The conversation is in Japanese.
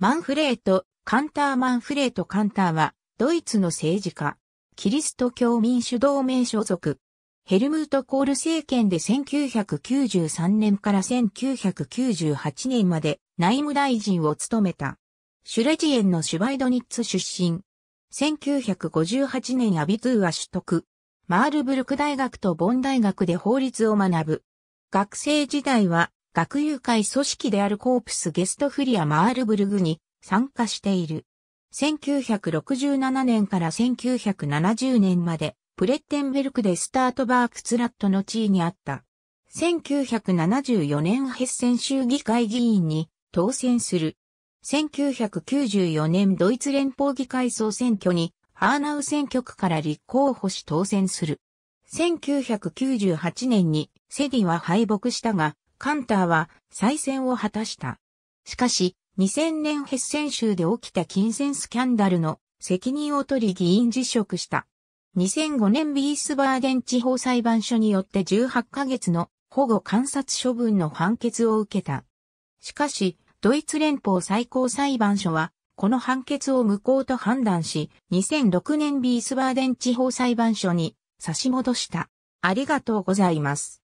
マンフレート、カンターマンフレートカンターは、ドイツの政治家、キリスト教民主同盟所属。ヘルムート・コール政権で1993年から1998年まで内務大臣を務めた。シュレジエンのシュバイドニッツ出身。1958年アビトゥーは取得。マールブルク大学とボン大学で法律を学ぶ。学生時代は学友会組織であるコープスゲストフリア・マールブルグに参加している。1967年から1970年まで、プレッテンベルクでスタートバークツラットの地位にあった。1974年ヘッセン州議会議員に当選する。1994年ドイツ連邦議会総選挙にハーナウ選挙区から立候補し当選する。1998年にセディは敗北したが、カンターは再選を果たした。しかし、2000年ヘッセン州で起きた金銭スキャンダルの責任を取り議員辞職した。2005年ビースバーデン地方裁判所によって18ヶ月の保護観察処分の判決を受けた。しかし、ドイツ連邦最高裁判所は、この判決を無効と判断し、2006年ビースバーデン地方裁判所に差し戻した。ありがとうございます。